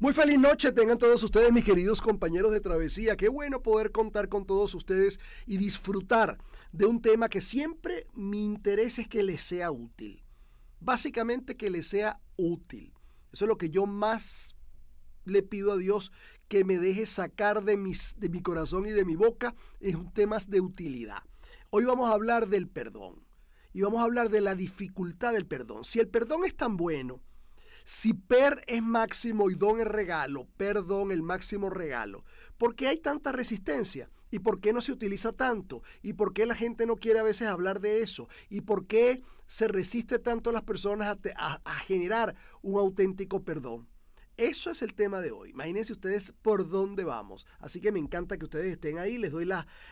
Muy feliz noche tengan todos ustedes, mis queridos compañeros de travesía. Qué bueno poder contar con todos ustedes y disfrutar de un tema que siempre mi interés es que les sea útil. Básicamente que les sea útil. Eso es lo que yo más le pido a Dios que me deje sacar de, mis, de mi corazón y de mi boca. Es un de utilidad. Hoy vamos a hablar del perdón. Y vamos a hablar de la dificultad del perdón. Si el perdón es tan bueno, si per es máximo y don es regalo, perdón el máximo regalo, ¿por qué hay tanta resistencia? ¿Y por qué no se utiliza tanto? ¿Y por qué la gente no quiere a veces hablar de eso? ¿Y por qué se resiste tanto a las personas a, generar un auténtico perdón? Eso es el tema de hoy. Imagínense ustedes por dónde vamos. Así que me encanta que ustedes estén ahí. Les doy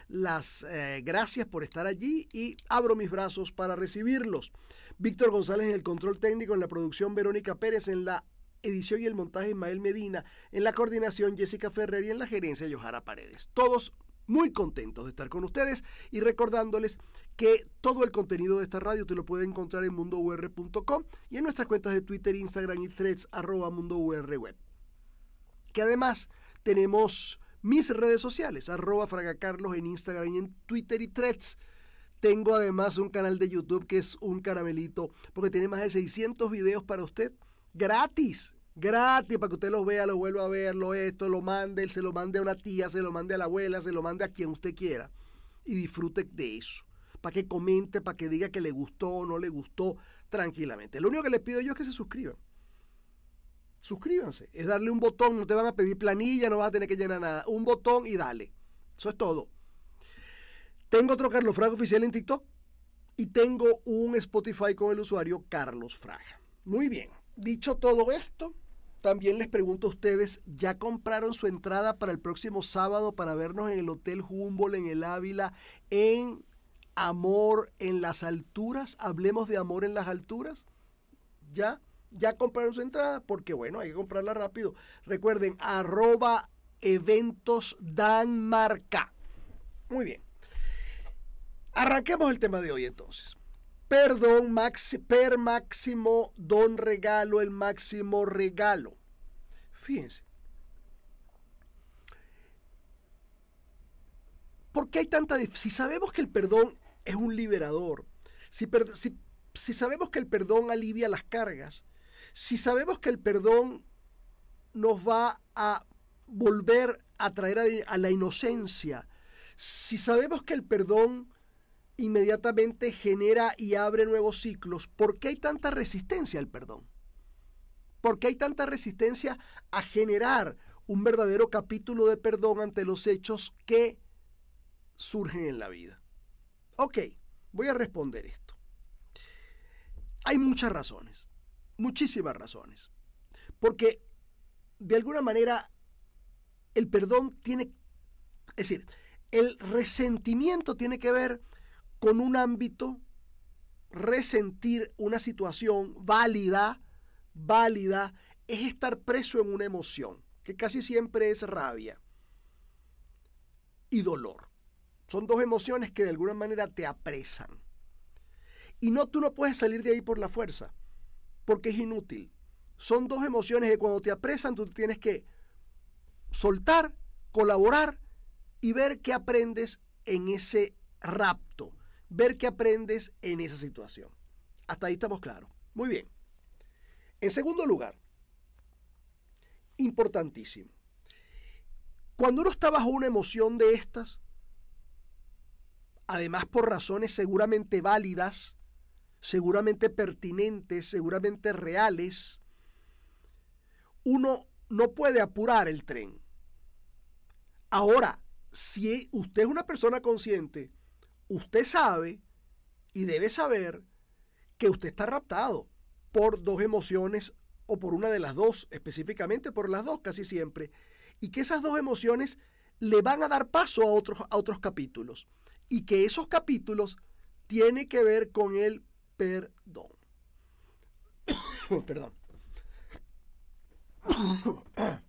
las eh, gracias por estar allí y abro mis brazos para recibirlos. Víctor González en el control técnico, en la producción Verónica Pérez, en la edición y el montaje Ismael Medina, en la coordinación Jessica Ferrer y en la gerencia Yohara Paredes. Todos muy contentos de estar con ustedes y recordándoles que todo el contenido de esta radio te lo puede encontrar en mundour.com y en nuestras cuentas de Twitter, Instagram y threads arroba mundourweb. Que además tenemos mis redes sociales, arroba fragacarlos en Instagram y en Twitter y threads tengo además un canal de YouTube que es un caramelito, porque tiene más de 600 videos para usted gratis. Gratis, para que usted los vea, los vuelva a ver, esto, lo mande, se lo mande a una tía, se lo mande a la abuela, se lo mande a quien usted quiera. Y disfrute de eso. Para que comente, para que diga que le gustó o no le gustó tranquilamente. Lo único que les pido yo es que se suscriban suscríbanse. Es darle un botón, no te van a pedir planilla, no vas a tener que llenar nada. Un botón y dale. Eso es todo. Tengo otro Carlos Fraga oficial en TikTok y tengo un Spotify con el usuario Carlos Fraga. Muy bien, dicho todo esto, también les pregunto a ustedes, ¿ya compraron su entrada para el próximo sábado para vernos en el Hotel Humboldt en el Ávila en Amor en las Alturas? Hablemos de Amor en las Alturas. ¿Ya? ¿Ya compraron su entrada? Porque bueno, hay que comprarla rápido. Recuerden, arroba eventos dan Muy bien. Arranquemos el tema de hoy entonces. Perdón, per máximo don regalo, el máximo regalo. Fíjense. ¿Por qué hay tanta... Si sabemos que el perdón es un liberador, si sabemos que el perdón alivia las cargas, si sabemos que el perdón nos va a volver a traer a, la inocencia, si sabemos que el perdón inmediatamente genera y abre nuevos ciclos. ¿Por qué hay tanta resistencia al perdón? ¿Por qué hay tanta resistencia a generar un verdadero capítulo de perdón ante los hechos que surgen en la vida? Ok, voy a responder esto. Hay muchas razones, muchísimas razones. Porque de alguna manera el perdón tiene, es decir, el resentimiento tiene que ver con un ámbito, resentir una situación válida, válida, es estar preso en una emoción, que casi siempre es rabia y dolor. Son dos emociones que de alguna manera te apresan. Y no, tú no puedes salir de ahí por la fuerza, porque es inútil. Son dos emociones que cuando te apresan tú tienes que soltar, colaborar y ver qué aprendes en ese rapto ver qué aprendes en esa situación. Hasta ahí estamos claros. Muy bien. En segundo lugar, importantísimo, cuando uno está bajo una emoción de estas, además por razones seguramente válidas, seguramente pertinentes, seguramente reales, uno no puede apurar el tren. Ahora, si usted es una persona consciente usted sabe y debe saber que usted está raptado por dos emociones o por una de las dos, específicamente por las dos casi siempre, y que esas dos emociones le van a dar paso a otros, a otros capítulos, y que esos capítulos tienen que ver con el perdón. perdón.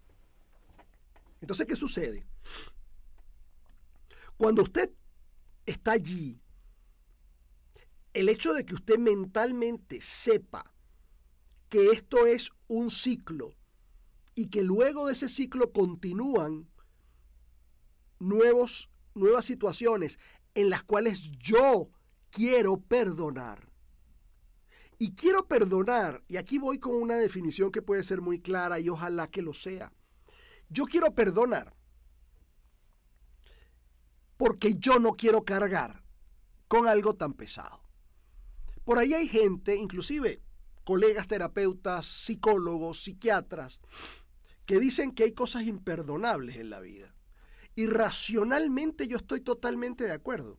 Entonces, ¿qué sucede? Cuando usted está allí. El hecho de que usted mentalmente sepa que esto es un ciclo y que luego de ese ciclo continúan nuevos, nuevas situaciones en las cuales yo quiero perdonar. Y quiero perdonar, y aquí voy con una definición que puede ser muy clara y ojalá que lo sea. Yo quiero perdonar porque yo no quiero cargar con algo tan pesado. Por ahí hay gente, inclusive colegas terapeutas, psicólogos, psiquiatras, que dicen que hay cosas imperdonables en la vida. Y racionalmente yo estoy totalmente de acuerdo.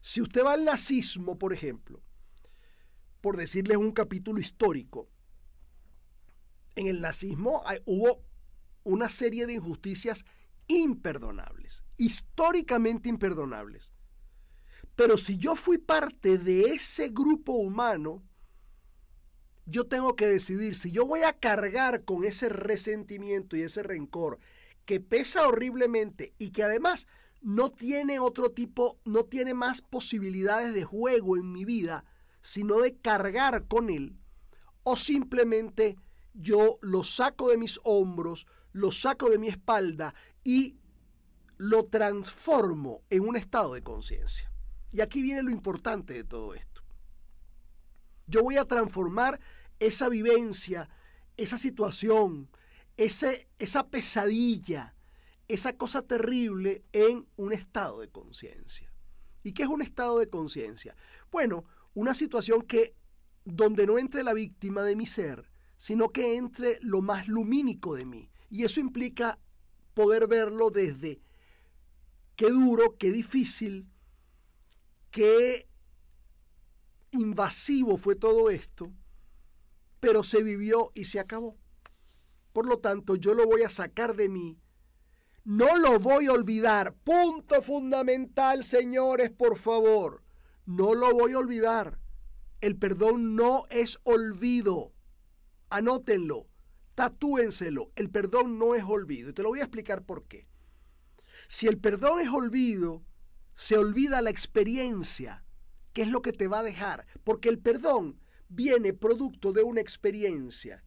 Si usted va al nazismo, por ejemplo, por decirles un capítulo histórico, en el nazismo hubo una serie de injusticias imperdonables, históricamente imperdonables. Pero si yo fui parte de ese grupo humano, yo tengo que decidir si yo voy a cargar con ese resentimiento y ese rencor que pesa horriblemente y que además no tiene otro tipo, no tiene más posibilidades de juego en mi vida, sino de cargar con él, o simplemente yo lo saco de mis hombros, lo saco de mi espalda y lo transformo en un estado de conciencia. Y aquí viene lo importante de todo esto. Yo voy a transformar esa vivencia, esa situación, ese, esa pesadilla, esa cosa terrible en un estado de conciencia. ¿Y qué es un estado de conciencia? Bueno, una situación que donde no entre la víctima de mi ser, sino que entre lo más lumínico de mí, y eso implica poder verlo desde qué duro, qué difícil, qué invasivo fue todo esto, pero se vivió y se acabó. Por lo tanto, yo lo voy a sacar de mí. No lo voy a olvidar. Punto fundamental, señores, por favor. No lo voy a olvidar. El perdón no es olvido. Anótenlo. Tatúenselo. El perdón no es olvido. Y te lo voy a explicar por qué. Si el perdón es olvido, se olvida la experiencia, que es lo que te va a dejar. Porque el perdón viene producto de una experiencia.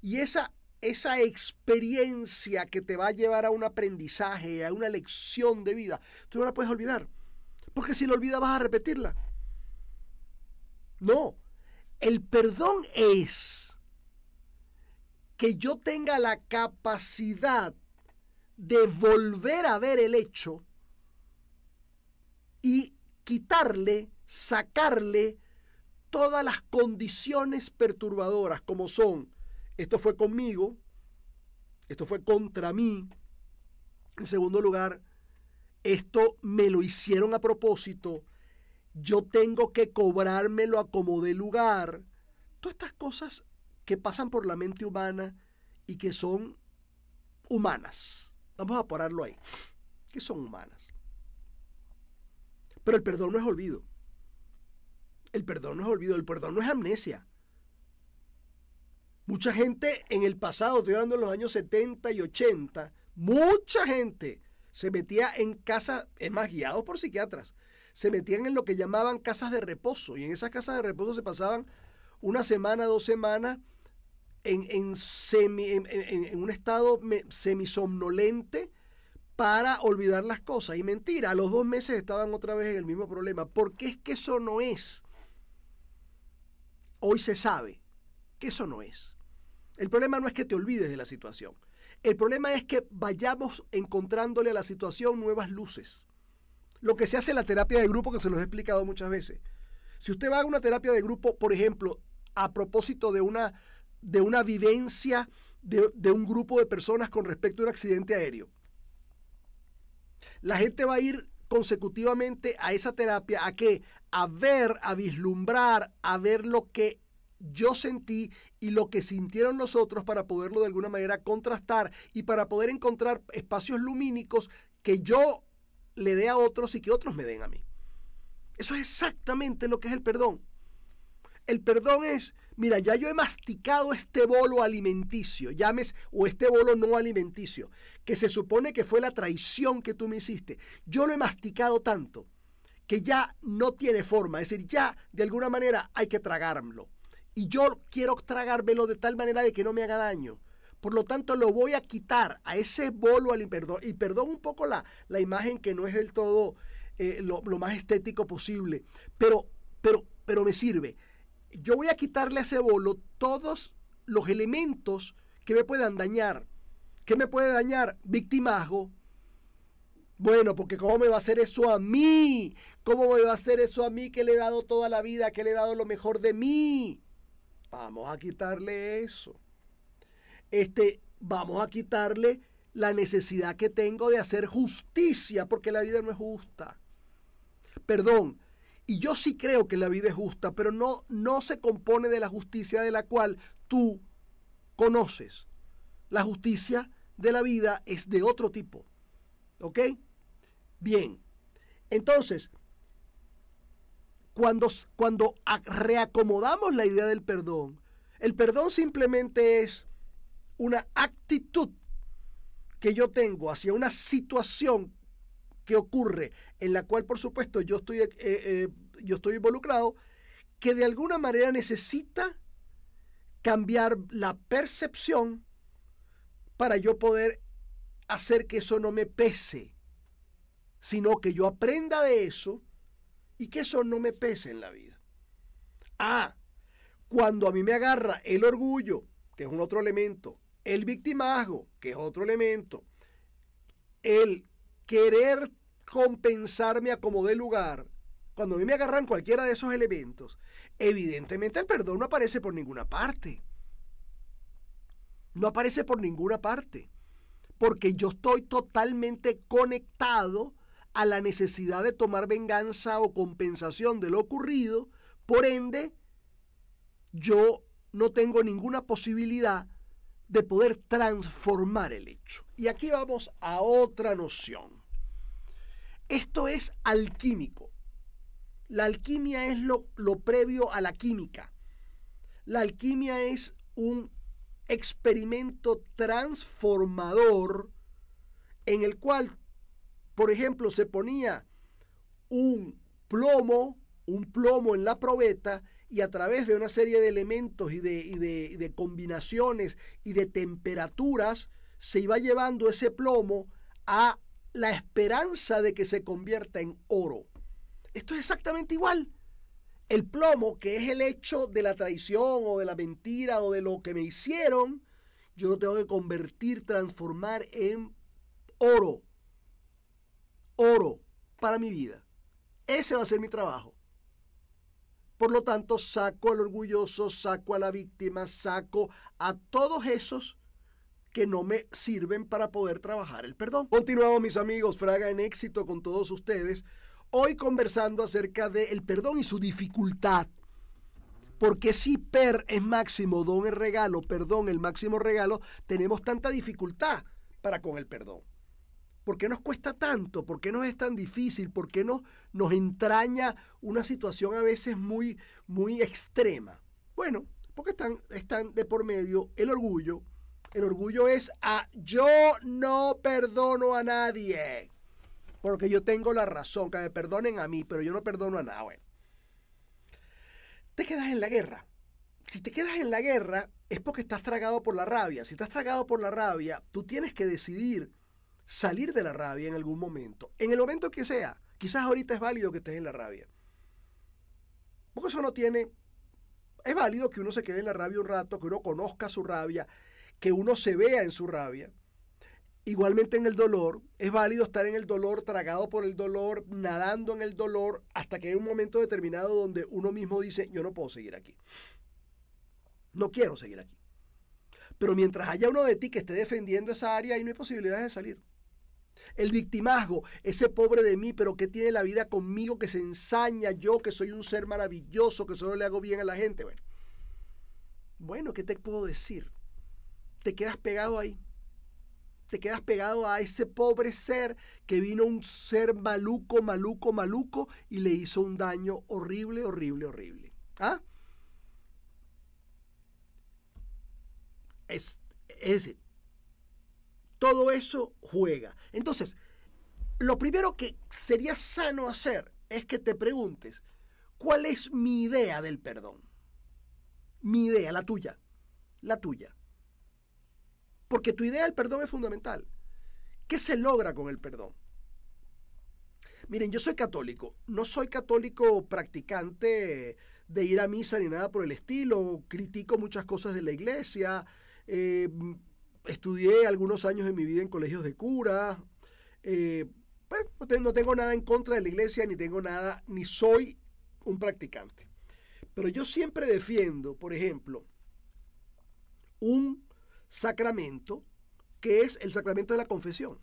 Y esa, esa experiencia que te va a llevar a un aprendizaje, a una lección de vida, tú no la puedes olvidar. Porque si la olvidas vas a repetirla. No. El perdón es que yo tenga la capacidad de volver a ver el hecho y quitarle, sacarle todas las condiciones perturbadoras como son, esto fue conmigo, esto fue contra mí, en segundo lugar, esto me lo hicieron a propósito, yo tengo que cobrármelo a como de lugar, todas estas cosas que pasan por la mente humana y que son humanas. Vamos a pararlo ahí, que son humanas. Pero el perdón no es olvido. El perdón no es olvido, el perdón no es amnesia. Mucha gente en el pasado, estoy hablando de los años 70 y 80, mucha gente se metía en casas, es más, guiados por psiquiatras, se metían en lo que llamaban casas de reposo. Y en esas casas de reposo se pasaban una semana, dos semanas, en, en, un estado semisomnolente para olvidar las cosas. Y mentira, a los dos meses estaban otra vez en el mismo problema. ¿Por qué es que eso no es. Hoy se sabe que eso no es. El problema no es que te olvides de la situación. El problema es que vayamos encontrándole a la situación nuevas luces. Lo que se hace en la terapia de grupo, que se los he explicado muchas veces. Si usted va a una terapia de grupo, por ejemplo, a propósito de una, de una vivencia de, de un grupo de personas con respecto a un accidente aéreo. La gente va a ir consecutivamente a esa terapia, a qué? A ver, a vislumbrar, a ver lo que yo sentí y lo que sintieron los otros para poderlo de alguna manera contrastar y para poder encontrar espacios lumínicos que yo le dé a otros y que otros me den a mí. Eso es exactamente lo que es el perdón. El perdón es, mira, ya yo he masticado este bolo alimenticio, llames, o este bolo no alimenticio, que se supone que fue la traición que tú me hiciste. Yo lo he masticado tanto que ya no tiene forma, es decir, ya de alguna manera hay que tragarlo Y yo quiero tragármelo de tal manera de que no me haga daño. Por lo tanto, lo voy a quitar a ese bolo al perdón. Y perdón un poco la, la imagen que no es del todo eh, lo, lo, más estético posible, pero, pero, pero me sirve yo voy a quitarle a ese bolo todos los elementos que me puedan dañar. ¿Qué me puede dañar? Victimazgo. Bueno, porque ¿cómo me va a hacer eso a mí? ¿Cómo me va a hacer eso a mí que le he dado toda la vida, que le he dado lo mejor de mí? Vamos a quitarle eso. Este, vamos a quitarle la necesidad que tengo de hacer justicia, porque la vida no es justa. Perdón, y yo sí creo que la vida es justa, pero no, no se compone de la justicia de la cual tú conoces. La justicia de la vida es de otro tipo. ¿Ok? Bien. Entonces, cuando, cuando reacomodamos la idea del perdón, el perdón simplemente es una actitud que yo tengo hacia una situación que ocurre, en la cual por supuesto yo estoy eh, eh, yo estoy involucrado, que de alguna manera necesita cambiar la percepción para yo poder hacer que eso no me pese, sino que yo aprenda de eso y que eso no me pese en la vida. Ah, cuando a mí me agarra el orgullo, que es un otro elemento, el victimazgo, que es otro elemento, el querer compensarme a como de lugar, cuando a mí me agarran cualquiera de esos elementos, evidentemente el perdón no aparece por ninguna parte. No aparece por ninguna parte. Porque yo estoy totalmente conectado a la necesidad de tomar venganza o compensación de lo ocurrido. Por ende, yo no tengo ninguna posibilidad de poder transformar el hecho. Y aquí vamos a otra noción. Esto es alquímico. La alquimia es lo, previo a la química. La alquimia es un experimento transformador en el cual, por ejemplo, se ponía un plomo, un plomo en la probeta y a través de una serie de elementos y de combinaciones y de temperaturas se iba llevando ese plomo a la esperanza de que se convierta en oro. Esto es exactamente igual. El plomo, que es el hecho de la traición o de la mentira o de lo que me hicieron, yo lo tengo que convertir, transformar en oro. Oro para mi vida. Ese va a ser mi trabajo. Por lo tanto, saco al orgulloso, saco a la víctima, saco a todos esos que no me sirven para poder trabajar el perdón. Continuamos mis amigos, Fraga en éxito con todos ustedes. Hoy conversando acerca del perdón y su dificultad. Porque si per es máximo, don es regalo, perdón el máximo regalo, tenemos tanta dificultad para con el perdón. ¿Por qué nos cuesta tanto? ¿Por qué nos es tan difícil? ¿Por qué nos, entraña una situación a veces muy, muy extrema? Bueno, porque están, están de por medio el orgullo. El orgullo es a yo no perdono a nadie porque yo tengo la razón, que me perdonen a mí, pero yo no perdono a nada. te quedas en la guerra. Si te quedas en la guerra es porque estás tragado por la rabia. Si estás tragado por la rabia, tú tienes que decidir salir de la rabia en algún momento, en el momento que sea. Quizás ahorita es válido que estés en la rabia. Porque eso no tiene... Es válido que uno se quede en la rabia un rato, que uno conozca su rabia, que uno se vea en su rabia. Igualmente en el dolor, es válido estar en el dolor, tragado por el dolor, nadando en el dolor, hasta que hay un momento determinado donde uno mismo dice, yo no puedo seguir aquí. No quiero seguir aquí. Pero mientras haya uno de ti que esté defendiendo esa área, ahí no hay posibilidad de salir. El victimazgo, ese pobre de mí, pero que tiene la vida conmigo, que se ensaña yo, que soy un ser maravilloso, que solo le hago bien a la gente. Bueno, bueno ¿qué te puedo decir? Te quedas pegado ahí te quedas pegado a ese pobre ser que vino un ser maluco, maluco, maluco y le hizo un daño horrible, horrible, horrible. ¿Ah? Es, es, todo eso juega. Entonces, lo primero que sería sano hacer es que te preguntes, ¿cuál es mi idea del perdón? Mi idea, la tuya, la tuya. Porque tu idea del perdón es fundamental. ¿Qué se logra con el perdón? Miren, yo soy católico. No soy católico practicante de ir a misa ni nada por el estilo. Critico muchas cosas de la iglesia. Eh, estudié algunos años de mi vida en colegios de curas. Eh, bueno, no tengo nada en contra de la iglesia, ni tengo nada, ni soy un practicante. Pero yo siempre defiendo, por ejemplo, un sacramento que es el sacramento de la confesión.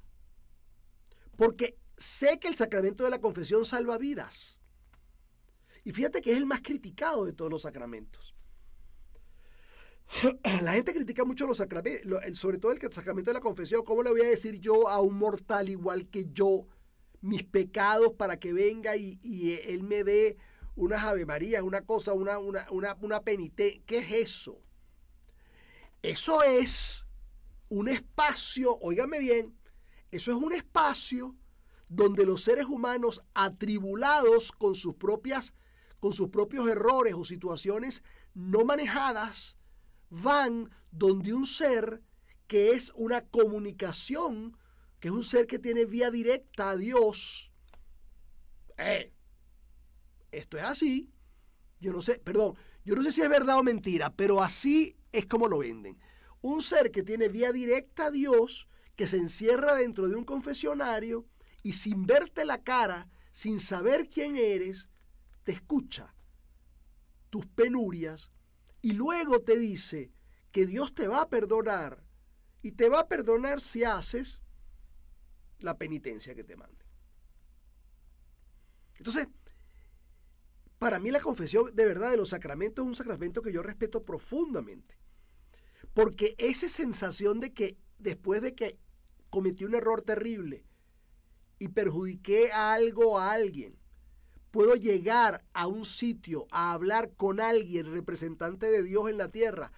Porque sé que el sacramento de la confesión salva vidas. Y fíjate que es el más criticado de todos los sacramentos. La gente critica mucho los sacramentos, sobre todo el sacramento de la confesión. ¿Cómo le voy a decir yo a un mortal igual que yo mis pecados para que venga y, él me dé unas Ave una cosa, una, una, una, una penitencia? ¿Qué es eso? Eso es un espacio, óigame bien, eso es un espacio donde los seres humanos atribulados con sus propias con sus propios errores o situaciones no manejadas van donde un ser que es una comunicación, que es un ser que tiene vía directa a Dios. Eh, esto es así. Yo no sé, perdón, yo no sé si es verdad o mentira, pero así es como lo venden. Un ser que tiene vía directa a Dios, que se encierra dentro de un confesionario y sin verte la cara, sin saber quién eres, te escucha tus penurias y luego te dice que Dios te va a perdonar y te va a perdonar si haces la penitencia que te mande. Entonces, para mí la confesión de verdad de los sacramentos es un sacramento que yo respeto profundamente. Porque esa sensación de que después de que cometí un error terrible y perjudiqué a algo a alguien, puedo llegar a un sitio a hablar con alguien, representante de Dios en la tierra,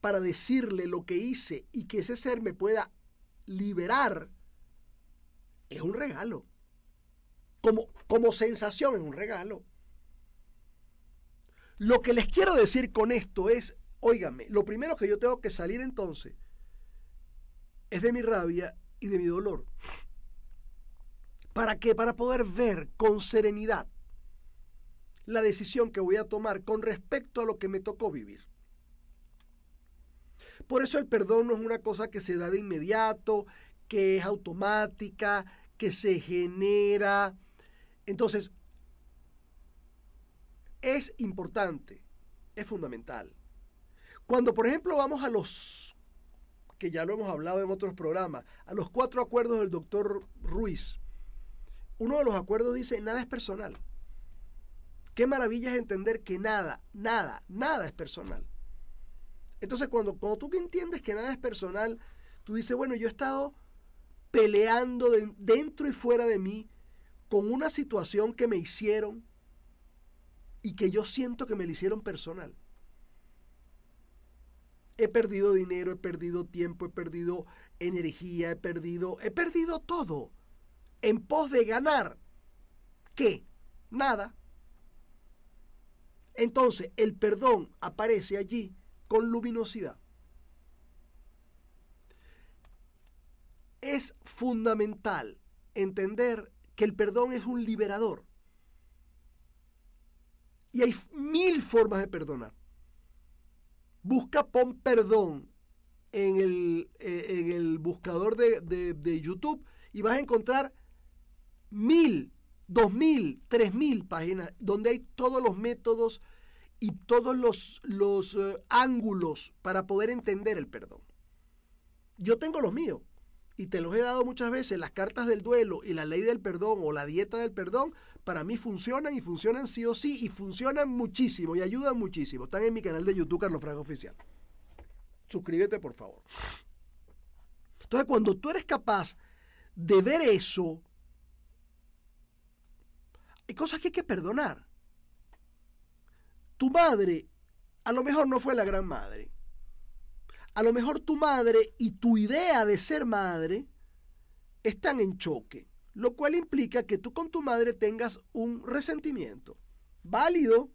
para decirle lo que hice y que ese ser me pueda liberar, es un regalo. Como, como sensación es un regalo. Lo que les quiero decir con esto es Óigame, lo primero que yo tengo que salir entonces es de mi rabia y de mi dolor. ¿Para qué? Para poder ver con serenidad la decisión que voy a tomar con respecto a lo que me tocó vivir. Por eso el perdón no es una cosa que se da de inmediato, que es automática, que se genera. Entonces, es importante, es fundamental cuando, por ejemplo, vamos a los, que ya lo hemos hablado en otros programas, a los cuatro acuerdos del doctor Ruiz, uno de los acuerdos dice, nada es personal. Qué maravilla es entender que nada, nada, nada es personal. Entonces, cuando, cuando tú entiendes que nada es personal, tú dices, bueno, yo he estado peleando dentro y fuera de mí con una situación que me hicieron y que yo siento que me la hicieron personal he perdido dinero, he perdido tiempo, he perdido energía, he perdido, he perdido todo en pos de ganar. ¿Qué? Nada. Entonces, el perdón aparece allí con luminosidad. Es fundamental entender que el perdón es un liberador. Y hay mil formas de perdonar. Busca pon perdón en el, eh, buscador de, YouTube y vas a encontrar mil, dos mil, tres mil páginas donde hay todos los métodos y todos los, eh, ángulos para poder entender el perdón. Yo tengo los míos y te los he dado muchas veces, las cartas del duelo y la ley del perdón o la dieta del perdón para mí funcionan y funcionan sí o sí y funcionan muchísimo y ayudan muchísimo. Están en mi canal de YouTube Carlos Franco Oficial. Suscríbete, por favor. Entonces, cuando tú eres capaz de ver eso, hay cosas que hay que perdonar. Tu madre a lo mejor no fue la gran madre. A lo mejor tu madre y tu idea de ser madre están en choque lo cual implica que tú con tu madre tengas un resentimiento válido,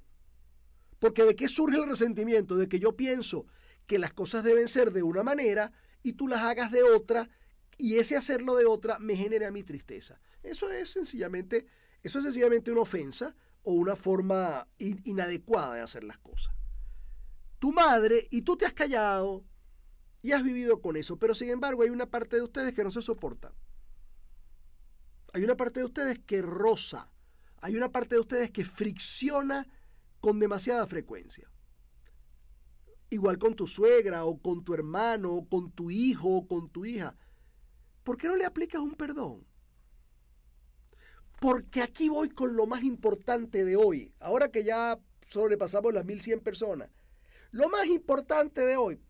porque de qué surge el resentimiento, de que yo pienso que las cosas deben ser de una manera y tú las hagas de otra y ese hacerlo de otra me genera mi tristeza. Eso es sencillamente, eso es sencillamente una ofensa o una forma inadecuada de hacer las cosas. Tu madre y tú te has callado y has vivido con eso, pero sin embargo hay una parte de ustedes que no se soporta hay una parte de ustedes que roza, hay una parte de ustedes que fricciona con demasiada frecuencia. Igual con tu suegra o con tu hermano o con tu hijo o con tu hija. ¿Por qué no le aplicas un perdón? Porque aquí voy con lo más importante de hoy. Ahora que ya sobrepasamos las 1100 personas. Lo más importante de hoy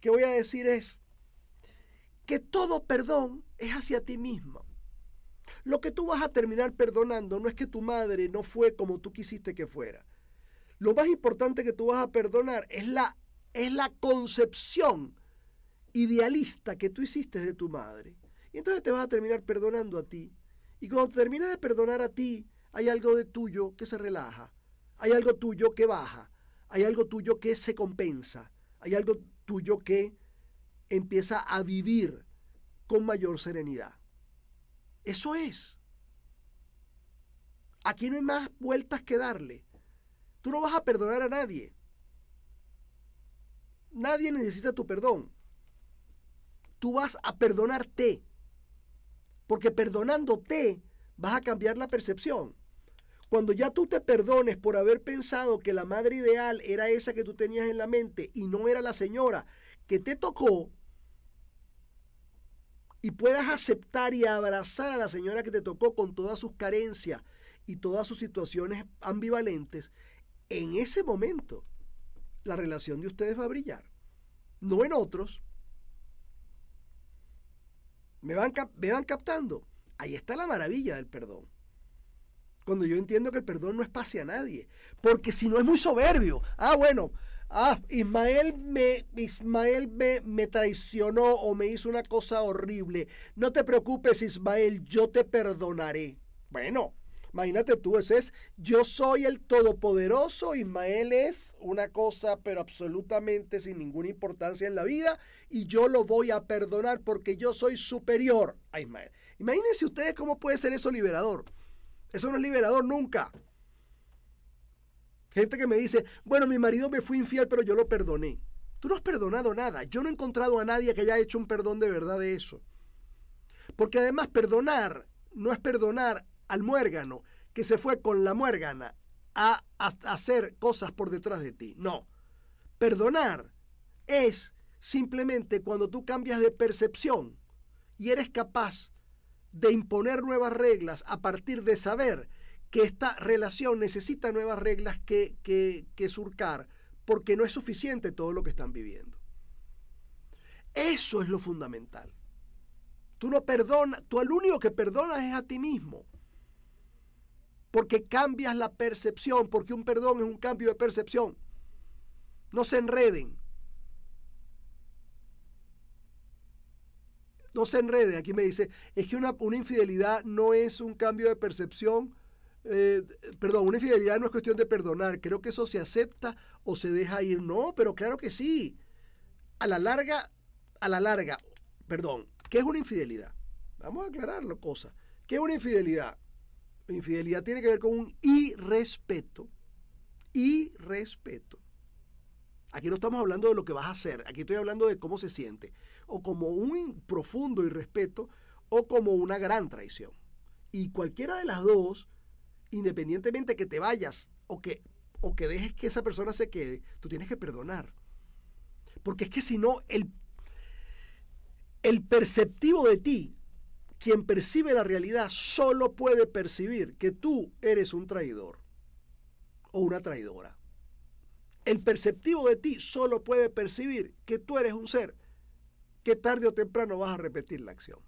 que voy a decir es que todo perdón es hacia ti mismo. Lo que tú vas a terminar perdonando no es que tu madre no fue como tú quisiste que fuera. Lo más importante que tú vas a perdonar es la, es la concepción idealista que tú hiciste de tu madre. Y entonces te vas a terminar perdonando a ti. Y cuando terminas de perdonar a ti, hay algo de tuyo que se relaja. Hay algo tuyo que baja. Hay algo tuyo que se compensa. Hay algo tuyo que empieza a vivir con mayor serenidad. Eso es. Aquí no hay más vueltas que darle. Tú no vas a perdonar a nadie. Nadie necesita tu perdón. Tú vas a perdonarte. Porque perdonándote vas a cambiar la percepción. Cuando ya tú te perdones por haber pensado que la madre ideal era esa que tú tenías en la mente y no era la señora que te tocó, y puedas aceptar y abrazar a la señora que te tocó con todas sus carencias y todas sus situaciones ambivalentes, en ese momento la relación de ustedes va a brillar, no en otros. Me van, me van captando. Ahí está la maravilla del perdón cuando yo entiendo que el perdón no es pase a nadie. Porque si no es muy soberbio, ah, bueno, ah, Ismael me, Ismael me, traicionó o me hizo una cosa horrible. No te preocupes, Ismael, yo te perdonaré. Bueno, Imagínate tú, ese es yo soy el todopoderoso, Ismael es una cosa pero absolutamente sin ninguna importancia en la vida y yo lo voy a perdonar porque yo soy superior a Ismael. Imagínense ustedes cómo puede ser eso liberador. Eso no es liberador nunca. Gente que me dice, bueno, mi marido me fue infiel, pero yo lo perdoné. Tú no has perdonado nada. Yo no he encontrado a nadie que haya hecho un perdón de verdad de eso. Porque además perdonar no es perdonar al muérgano que se fue con la muérgana a, a hacer cosas por detrás de ti. No. Perdonar es simplemente cuando tú cambias de percepción y eres capaz de imponer nuevas reglas a partir de saber que esta relación necesita nuevas reglas que, que, surcar, porque no es suficiente todo lo que están viviendo. Eso es lo fundamental. Tú no perdonas, tú al único que perdonas es a ti mismo. Porque cambias la percepción, porque un perdón es un cambio de percepción. No se enreden. No se enreden. Aquí me dice, es que una, una infidelidad no es un cambio de percepción eh, perdón, una infidelidad no es cuestión de perdonar, creo que eso se acepta o se deja ir. No, pero claro que sí. A la larga, a la larga, perdón, ¿qué es una infidelidad? Vamos a aclararlo, cosa. ¿Qué es una infidelidad? Infidelidad tiene que ver con un irrespeto. Irrespeto. Aquí no estamos hablando de lo que vas a hacer, aquí estoy hablando de cómo se siente. O como un profundo irrespeto o como una gran traición. Y cualquiera de las dos independientemente que te vayas o que, o que dejes que esa persona se quede, tú tienes que perdonar. Porque es que si no, el, el perceptivo de ti, quien percibe la realidad, solo puede percibir que tú eres un traidor o una traidora. El perceptivo de ti solo puede percibir que tú eres un ser que tarde o temprano vas a repetir la acción.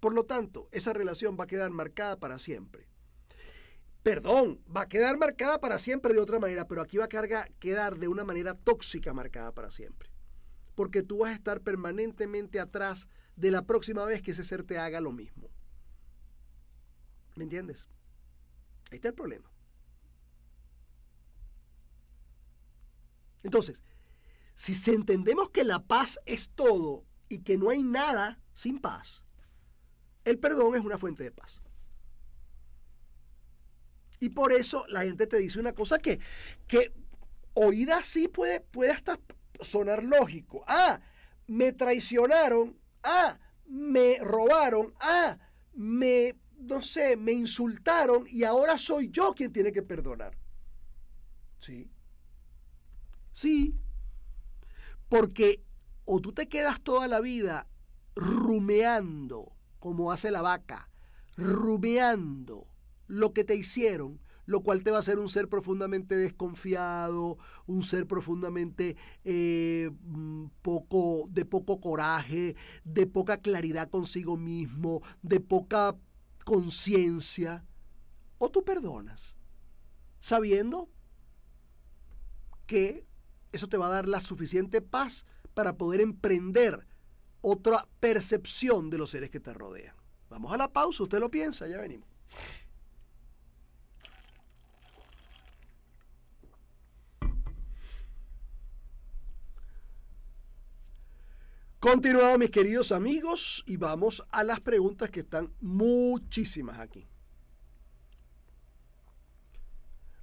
Por lo tanto, esa relación va a quedar marcada para siempre perdón, va a quedar marcada para siempre de otra manera, pero aquí va a quedar de una manera tóxica marcada para siempre. Porque tú vas a estar permanentemente atrás de la próxima vez que ese ser te haga lo mismo. ¿Me entiendes? Ahí está el problema. Entonces, si entendemos que la paz es todo y que no hay nada sin paz, el perdón es una fuente de paz. Y por eso la gente te dice una cosa que, que oída así puede, puede hasta sonar lógico. Ah, me traicionaron. Ah, me robaron. Ah, me, no sé, me insultaron y ahora soy yo quien tiene que perdonar. ¿Sí? Sí. Porque o tú te quedas toda la vida rumeando, como hace la vaca, rumeando lo que te hicieron, lo cual te va a hacer un ser profundamente desconfiado, un ser profundamente eh, mm, poco, de poco coraje, de poca claridad consigo mismo, de poca conciencia. O tú perdonas, sabiendo que eso te va a dar la suficiente paz para poder emprender otra percepción de los seres que te rodean. Vamos a la pausa, usted lo piensa, ya venimos. Continuamos, mis queridos amigos, y vamos a las preguntas que están muchísimas aquí.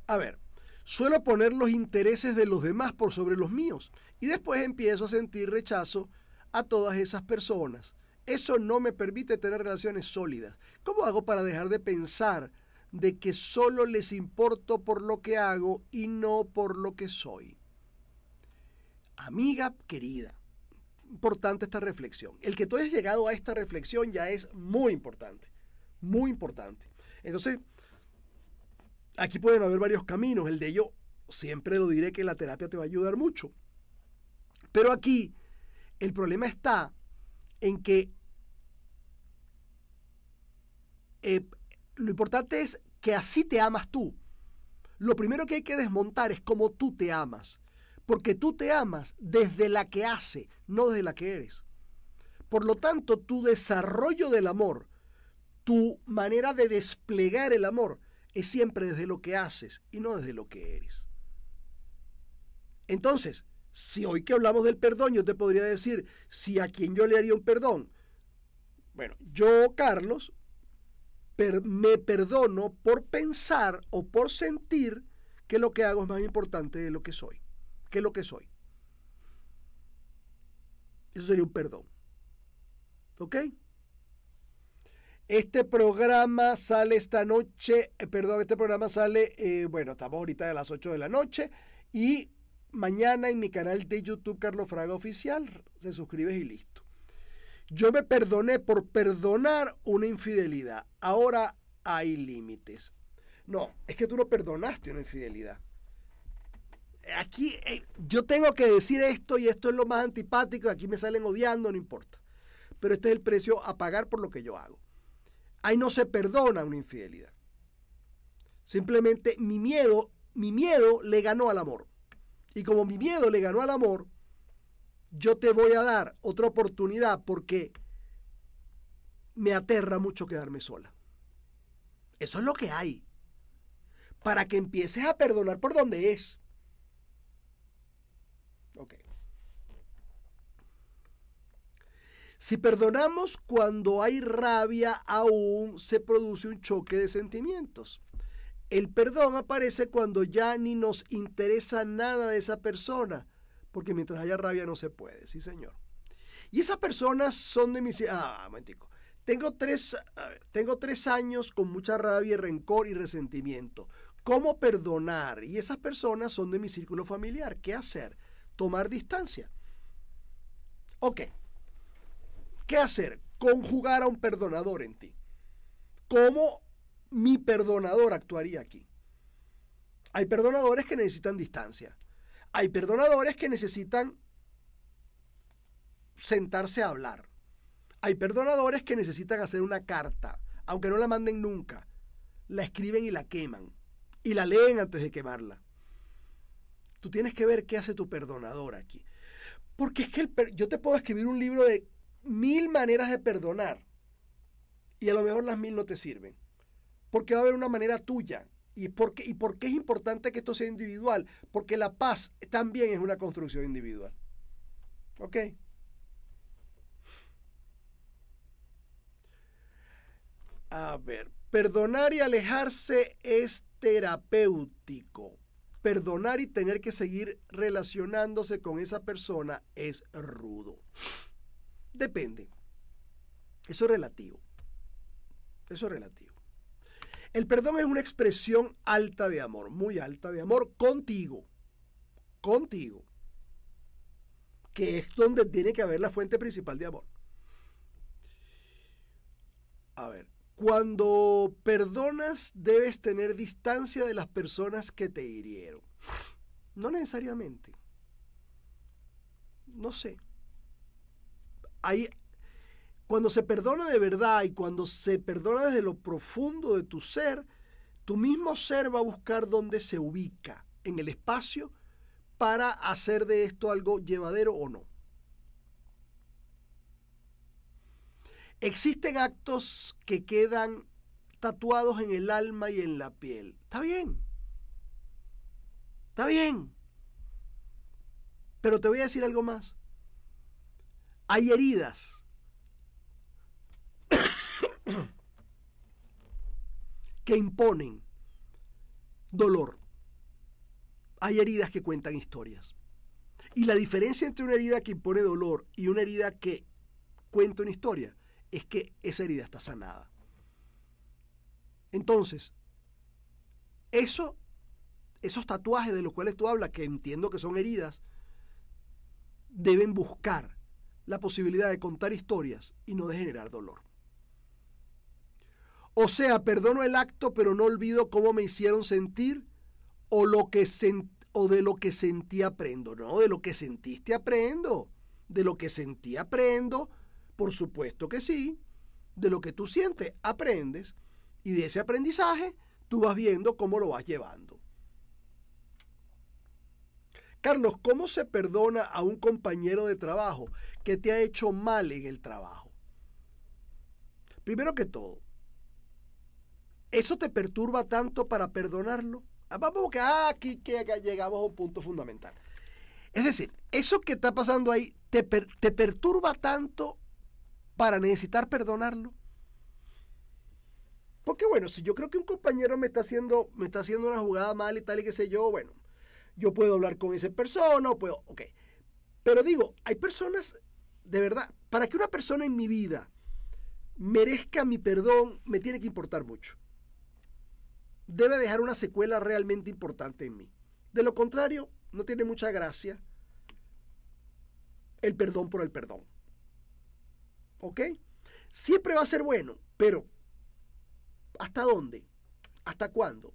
A ver, suelo poner los intereses de los demás por sobre los míos y después empiezo a sentir rechazo a todas esas personas. Eso no me permite tener relaciones sólidas. ¿Cómo hago para dejar de pensar de que solo les importo por lo que hago y no por lo que soy? Amiga querida, importante esta reflexión. El que tú hayas llegado a esta reflexión ya es muy importante, muy importante. Entonces, aquí pueden haber varios caminos. El de yo siempre lo diré que la terapia te va a ayudar mucho. Pero aquí, el problema está en que eh, lo importante es que así te amas tú. Lo primero que hay que desmontar es cómo tú te amas. Porque tú te amas desde la que hace, no desde la que eres. Por lo tanto, tu desarrollo del amor, tu manera de desplegar el amor, es siempre desde lo que haces y no desde lo que eres. Entonces, si hoy que hablamos del perdón, yo te podría decir, si a quien yo le haría un perdón, bueno, yo, Carlos, me perdono por pensar o por sentir que lo que hago es más importante de lo que soy qué es lo que soy. Eso sería un perdón. ¿Ok? Este programa sale esta noche, eh, perdón, este programa sale, eh, bueno, estamos ahorita a las 8 de la noche y mañana en mi canal de YouTube Carlos Fraga Oficial, se suscribes y listo. Yo me perdoné por perdonar una infidelidad. Ahora hay límites. No, es que tú no perdonaste una infidelidad aquí eh, yo tengo que decir esto y esto es lo más antipático, aquí me salen odiando, no importa. Pero este es el precio a pagar por lo que yo hago. Ahí no se perdona una infidelidad. Simplemente mi miedo, mi miedo le ganó al amor. Y como mi miedo le ganó al amor, yo te voy a dar otra oportunidad porque me aterra mucho quedarme sola. Eso es lo que hay. Para que empieces a perdonar por donde es. Ok. Si perdonamos cuando hay rabia, aún se produce un choque de sentimientos. El perdón aparece cuando ya ni nos interesa nada de esa persona, porque mientras haya rabia no se puede, sí señor. Y esas personas son de mis... Ah, momentico. Tengo tengo tres años con mucha rabia, rencor y resentimiento. ¿Cómo perdonar? Y esas personas son de mi círculo familiar. ¿Qué hacer? tomar distancia. Ok. ¿Qué hacer? Conjugar a un perdonador en ti. ¿Cómo mi perdonador actuaría aquí? Hay perdonadores que necesitan distancia. Hay perdonadores que necesitan sentarse a hablar. Hay perdonadores que necesitan hacer una carta, aunque no la manden nunca. La escriben y la queman. Y la leen antes de quemarla. Tú tienes que ver qué hace tu perdonador aquí. Porque es que yo te puedo escribir un libro de mil maneras de perdonar y a lo mejor las mil no te sirven. Porque va a haber una manera tuya. ¿Y por y por qué es importante que esto sea individual? Porque la paz también es una construcción individual. ¿Ok? A ver, perdonar y alejarse es terapéutico perdonar y tener que seguir relacionándose con esa persona es rudo. Depende. Eso es relativo. Eso es relativo. El perdón es una expresión alta de amor, muy alta de amor contigo. Contigo. Que es donde tiene que haber la fuente principal de amor. A ver, cuando perdonas debes tener distancia de las personas que te hirieron. No necesariamente. No sé. cuando se perdona de verdad y cuando se perdona desde lo profundo de tu ser, tu mismo ser va a buscar dónde se ubica en el espacio para hacer de esto algo llevadero o no. Existen actos que quedan tatuados en el alma y en la piel. Está bien. Está bien. Pero te voy a decir algo más. Hay heridas que imponen dolor. Hay heridas que cuentan historias. Y la diferencia entre una herida que impone dolor y una herida que cuenta una historia es que esa herida está sanada. Entonces, eso, esos tatuajes de los cuales tú hablas, que entiendo que son heridas, deben buscar la posibilidad de contar historias y no de generar dolor. O sea, perdono el acto, pero no olvido cómo me hicieron sentir o, lo que o de lo que sentí aprendo. No, de lo que sentiste aprendo. De lo que sentí aprendo por supuesto que sí. De lo que tú sientes, aprendes. Y de ese aprendizaje, tú vas viendo cómo lo vas llevando. Carlos, ¿cómo se perdona a un compañero de trabajo que te ha hecho mal en el trabajo? Primero que todo, ¿eso te perturba tanto para perdonarlo? Ah, vamos que aquí que llegamos a un punto fundamental. Es decir, eso que está pasando ahí te, te perturba tanto para necesitar perdonarlo? Porque bueno, si yo creo que un compañero me está haciendo, me está haciendo una jugada mal y tal y qué sé yo, bueno, yo puedo hablar con esa persona, puedo, ok. Pero digo, hay personas, de verdad, para que una persona en mi vida merezca mi perdón, me tiene que importar mucho. Debe dejar una secuela realmente importante en mí. De lo contrario, no tiene mucha gracia el perdón por el perdón. ¿Ok? Siempre va a ser bueno, pero ¿hasta dónde? ¿Hasta cuándo?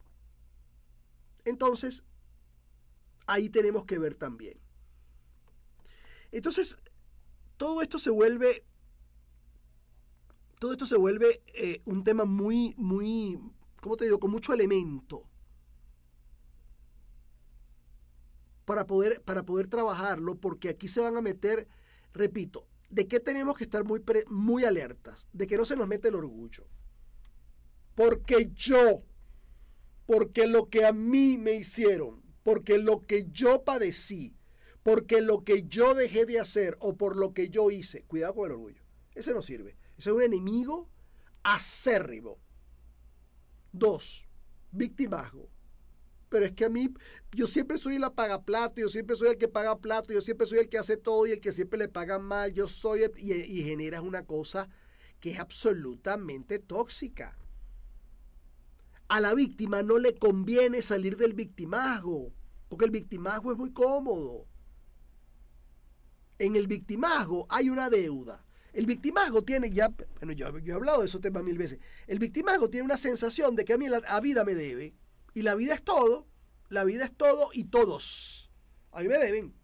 Entonces, ahí tenemos que ver también. Entonces, todo esto se vuelve. Todo esto se vuelve eh, un tema muy, muy. ¿Cómo te digo? Con mucho elemento. Para poder, para poder trabajarlo, porque aquí se van a meter, repito, de qué tenemos que estar muy, muy alertas, de que no se nos mete el orgullo. Porque yo, porque lo que a mí me hicieron, porque lo que yo padecí, porque lo que yo dejé de hacer o por lo que yo hice, cuidado con el orgullo, ese no sirve. Ese es un enemigo acérrimo. Dos, victimazgo pero es que a mí, yo siempre soy el apagaplato, yo siempre soy el que paga plato, yo siempre soy el que hace todo y el que siempre le paga mal, yo soy, y, generas una cosa que es absolutamente tóxica. A la víctima no le conviene salir del victimazgo, porque el victimazgo es muy cómodo. En el victimazgo hay una deuda. El victimazgo tiene ya, bueno, yo, he hablado de esos temas mil veces. El victimazgo tiene una sensación de que a mí la vida me debe. Y la vida es todo, la vida es todo y todos. A mí me deben.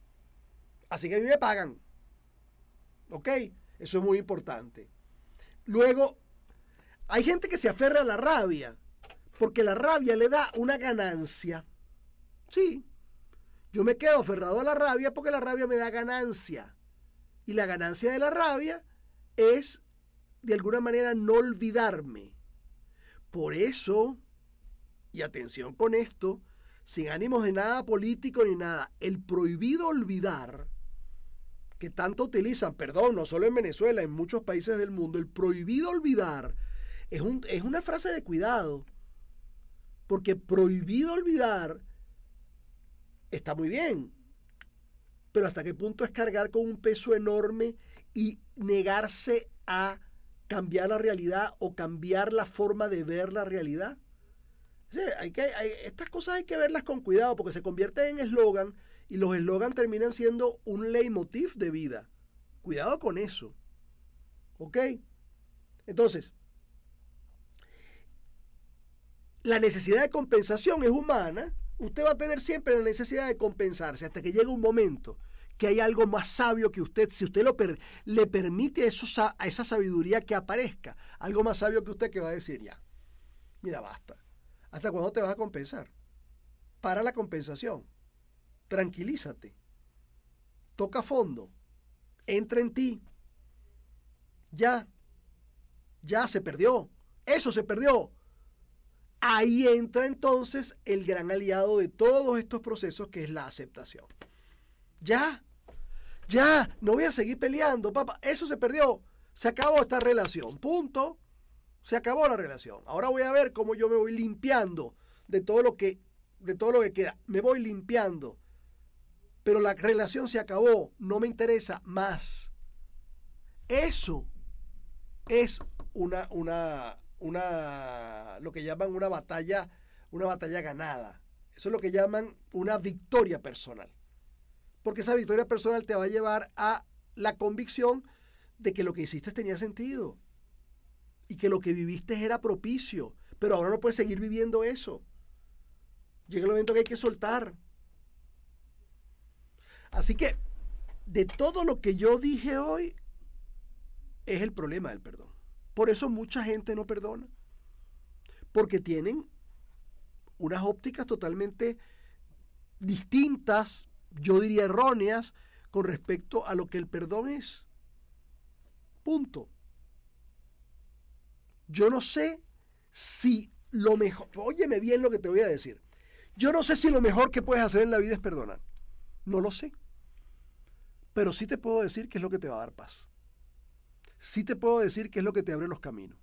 Así que a mí me pagan. ¿Ok? Eso es muy importante. Luego, hay gente que se aferra a la rabia, porque la rabia le da una ganancia. Sí. Yo me quedo aferrado a la rabia porque la rabia me da ganancia. Y la ganancia de la rabia es, de alguna manera, no olvidarme. Por eso, y atención con esto, sin ánimos de nada político ni nada, el prohibido olvidar, que tanto utilizan, perdón, no solo en Venezuela, en muchos países del mundo, el prohibido olvidar es, es una frase de cuidado, porque prohibido olvidar está muy bien, pero hasta qué punto es cargar con un peso enorme y negarse a cambiar la realidad o cambiar la forma de ver la realidad hay que, estas cosas hay que verlas con cuidado porque se convierten en eslogan y los eslogan terminan siendo un leitmotiv de vida. Cuidado con eso. ¿Ok? Entonces, la necesidad de compensación es humana. Usted va a tener siempre la necesidad de compensarse hasta que llegue un momento que hay algo más sabio que usted, si usted lo le permite eso, a esa sabiduría que aparezca, algo más sabio que usted que va a decir ya, mira, basta ¿Hasta cuándo te vas a compensar? Para la compensación. Tranquilízate. Toca fondo. Entra en ti. Ya. Ya se perdió. Eso se perdió. Ahí entra entonces el gran aliado de todos estos procesos que es la aceptación. Ya. Ya. No voy a seguir peleando, papá. Eso se perdió. Se acabó esta relación. Punto. Se acabó la relación. Ahora voy a ver cómo yo me voy limpiando de todo lo que, de todo lo que queda. Me voy limpiando. Pero la relación se acabó. No me interesa más. Eso es una, una, una, lo que llaman una batalla, una batalla ganada. Eso es lo que llaman una victoria personal. Porque esa victoria personal te va a llevar a la convicción de que lo que hiciste tenía sentido y que lo que viviste era propicio, pero ahora no puedes seguir viviendo eso. Llega el momento que hay que soltar. Así que de todo lo que yo dije hoy es el problema del perdón. Por eso mucha gente no perdona. Porque tienen unas ópticas totalmente distintas, yo diría erróneas, con respecto a lo que el perdón es. Punto. Yo no sé si lo mejor, óyeme bien lo que te voy a decir. Yo no sé si lo mejor que puedes hacer en la vida es perdonar. No lo sé. Pero sí te puedo decir qué es lo que te va a dar paz. Sí te puedo decir qué es lo que te abre los caminos.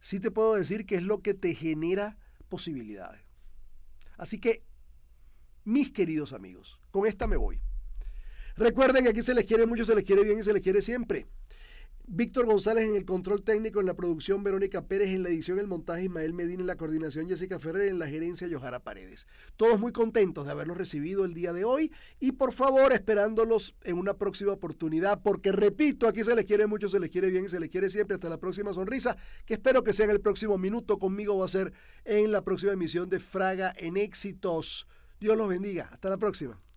Sí te puedo decir qué es lo que te genera posibilidades. Así que, mis queridos amigos, con esta me voy. Recuerden que aquí se les quiere mucho, se les quiere bien y se les quiere siempre. Víctor González en el control técnico, en la producción Verónica Pérez, en la edición, el montaje Ismael Medina, en la coordinación Jessica Ferrer, en la gerencia Yohara Paredes. Todos muy contentos de haberlos recibido el día de hoy y por favor esperándolos en una próxima oportunidad, porque repito, aquí se les quiere mucho, se les quiere bien y se les quiere siempre. Hasta la próxima sonrisa, que espero que sea en el próximo minuto. Conmigo va a ser en la próxima emisión de Fraga en Éxitos. Dios los bendiga. Hasta la próxima.